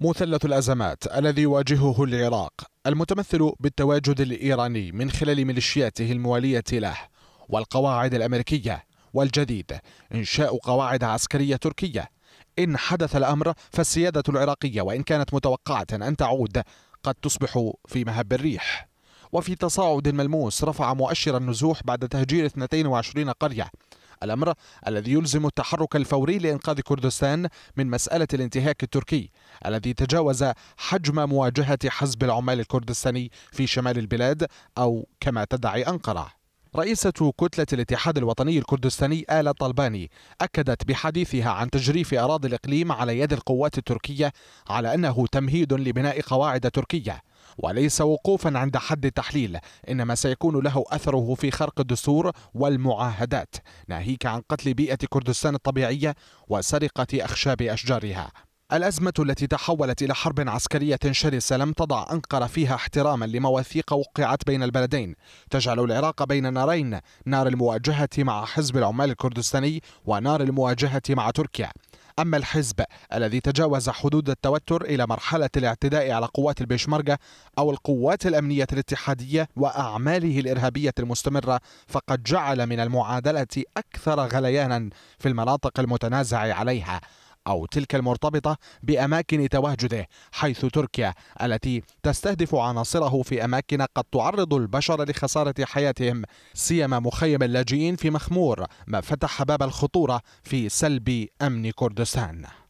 مثلث الأزمات الذي يواجهه العراق المتمثل بالتواجد الإيراني من خلال ميليشياته الموالية له والقواعد الأمريكية والجديد إنشاء قواعد عسكرية تركية إن حدث الأمر فالسيادة العراقية وإن كانت متوقعة أن تعود قد تصبح في مهب الريح وفي تصاعد ملموس رفع مؤشر النزوح بعد تهجير 22 قرية الأمر الذي يلزم التحرك الفوري لإنقاذ كردستان من مسألة الانتهاك التركي الذي تجاوز حجم مواجهة حزب العمال الكردستاني في شمال البلاد أو كما تدعي أنقرة رئيسة كتلة الاتحاد الوطني الكردستاني آلة طلباني أكدت بحديثها عن تجريف أراضي الإقليم على يد القوات التركية على أنه تمهيد لبناء قواعد تركية وليس وقوفا عند حد التحليل إنما سيكون له أثره في خرق الدستور والمعاهدات ناهيك عن قتل بيئة كردستان الطبيعية وسرقة أخشاب أشجارها الأزمة التي تحولت إلى حرب عسكرية شرسة لم تضع أنقرة فيها احتراما لمواثيق وقعت بين البلدين تجعل العراق بين نارين نار المواجهة مع حزب العمال الكردستاني ونار المواجهة مع تركيا أما الحزب الذي تجاوز حدود التوتر إلى مرحلة الاعتداء على قوات البيشمركة أو القوات الأمنية الاتحادية وأعماله الإرهابية المستمرة فقد جعل من المعادلة أكثر غليانا في المناطق المتنازع عليها أو تلك المرتبطة بأماكن تواجده حيث تركيا التي تستهدف عناصره في أماكن قد تعرض البشر لخسارة حياتهم سيما مخيم اللاجئين في مخمور ما فتح باب الخطورة في سلب أمن كردستان